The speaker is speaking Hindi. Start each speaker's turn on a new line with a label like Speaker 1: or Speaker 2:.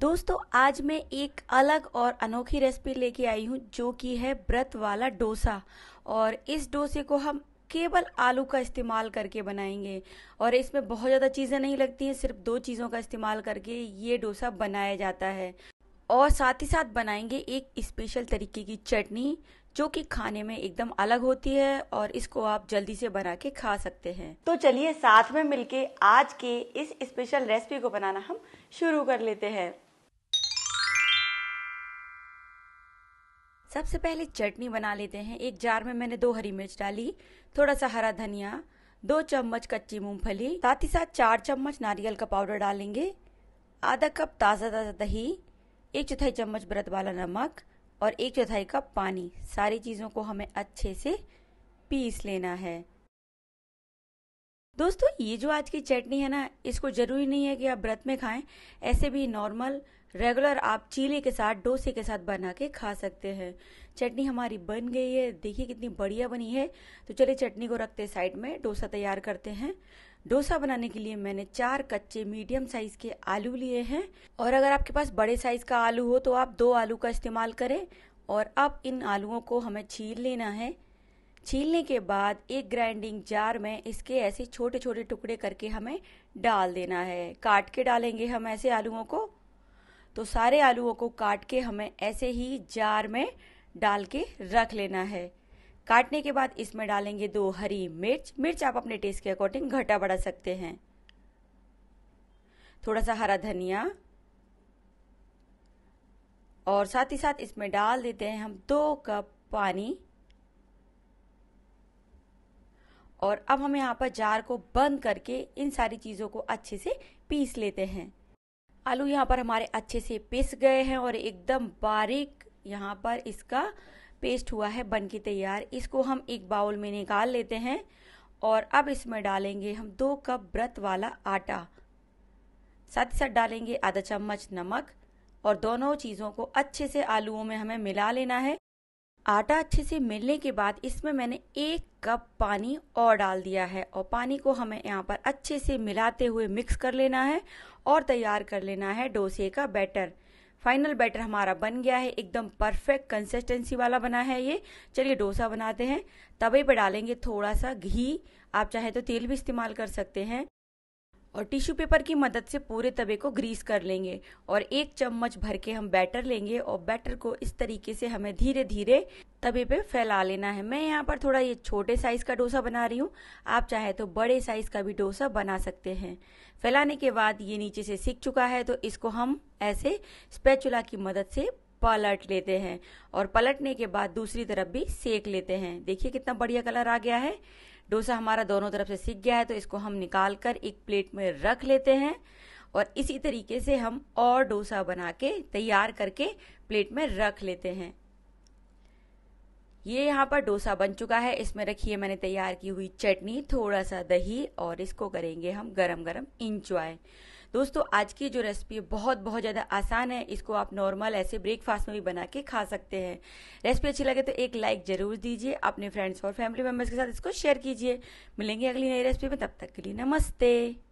Speaker 1: दोस्तों आज मैं एक अलग और अनोखी रेसिपी लेके आई हूँ जो कि है व्रत वाला डोसा और इस डोसे को हम केवल आलू का इस्तेमाल करके बनाएंगे और इसमें बहुत ज़्यादा चीज़ें नहीं लगती हैं सिर्फ दो चीज़ों का इस्तेमाल करके ये डोसा बनाया जाता है और साथ ही साथ बनाएंगे एक स्पेशल तरीके की चटनी जो कि खाने में एकदम अलग होती है और इसको आप जल्दी से बना के खा सकते हैं तो चलिए साथ में मिलके आज के इस स्पेशल रेसिपी को बनाना हम शुरू कर लेते हैं सबसे पहले चटनी बना लेते हैं एक जार में मैंने दो हरी मिर्च डाली थोड़ा सा हरा धनिया दो चम्मच कच्ची मूंगफली साथ ही साथ चार चम्मच नारियल का पाउडर डालेंगे आधा कप ताज़ा ताज़ा दही एक चौथाई चम्मच ब्रत वाला नमक और एक चौथाई कप पानी सारी चीज़ों को हमें अच्छे से पीस लेना है दोस्तों ये जो आज की चटनी है ना इसको ज़रूरी नहीं है कि आप व्रत में खाएं ऐसे भी नॉर्मल रेगुलर आप चीले के साथ डोसे के साथ बना के खा सकते हैं चटनी हमारी बन गई है देखिए कितनी बढ़िया बनी है तो चलिए चटनी को रखते साइड में डोसा तैयार करते हैं डोसा बनाने के लिए मैंने चार कच्चे मीडियम साइज के आलू लिए हैं और अगर आपके पास बड़े साइज का आलू हो तो आप दो आलू का इस्तेमाल करें और अब इन आलुओं को हमें छील लेना है छीलने के बाद एक ग्राइंडिंग जार में इसके ऐसे छोटे छोटे टुकड़े करके हमें डाल देना है काट के डालेंगे हम ऐसे आलुओं को तो सारे आलूओं को काट के हमें ऐसे ही जार में डाल के रख लेना है काटने के बाद इसमें डालेंगे दो हरी मिर्च मिर्च आप अपने टेस्ट के अकॉर्डिंग घटा बढ़ा सकते हैं थोड़ा सा हरा धनिया और साथ ही साथ इसमें डाल देते हैं हम दो कप पानी और अब हम यहाँ पर जार को बंद करके इन सारी चीज़ों को अच्छे से पीस लेते हैं आलू यहाँ पर हमारे अच्छे से पिस गए हैं और एकदम बारीक यहाँ पर इसका पेस्ट हुआ है बन के तैयार इसको हम एक बाउल में निकाल लेते हैं और अब इसमें डालेंगे हम दो कप व्रत वाला आटा साथ ही साथ डालेंगे आधा चम्मच नमक और दोनों चीज़ों को अच्छे से आलूओं में हमें मिला लेना है आटा अच्छे से मिलने के बाद इसमें मैंने एक कप पानी और डाल दिया है और पानी को हमें यहाँ पर अच्छे से मिलाते हुए मिक्स कर लेना है और तैयार कर लेना है डोसे का बैटर फाइनल बैटर हमारा बन गया है एकदम परफेक्ट कंसिस्टेंसी वाला बना है ये चलिए डोसा बनाते हैं तवे पर डालेंगे थोड़ा सा घी आप चाहे तो तेल भी इस्तेमाल कर सकते हैं और टिश्यू पेपर की मदद से पूरे तवे को ग्रीस कर लेंगे और एक चम्मच भर के हम बैटर लेंगे और बैटर को इस तरीके से हमें धीरे धीरे तवे पे फैला लेना है मैं यहाँ पर थोड़ा ये छोटे साइज़ का डोसा बना रही हूँ आप चाहे तो बड़े साइज़ का भी डोसा बना सकते हैं फैलाने के बाद ये नीचे से सीख चुका है तो इसको हम ऐसे स्पेचुला की मदद से पलट लेते हैं और पलटने के बाद दूसरी तरफ भी सेक लेते हैं देखिए कितना बढ़िया कलर आ गया है डोसा हमारा दोनों तरफ से सीख गया है तो इसको हम निकाल कर एक प्लेट में रख लेते हैं और इसी तरीके से हम और डोसा बना के तैयार करके प्लेट में रख लेते हैं ये यहाँ पर डोसा बन चुका है इसमें रखिए मैंने तैयार की हुई चटनी थोड़ा सा दही और इसको करेंगे हम गरम गरम इंजॉय दोस्तों आज की जो रेसिपी बहुत बहुत ज़्यादा आसान है इसको आप नॉर्मल ऐसे ब्रेकफास्ट में भी बना के खा सकते हैं रेसिपी अच्छी लगे तो एक लाइक ज़रूर दीजिए अपने फ्रेंड्स और फैमिली मेम्बर्स के साथ इसको शेयर कीजिए मिलेंगे अगली नई रेसिपी में तब तक के लिए नमस्ते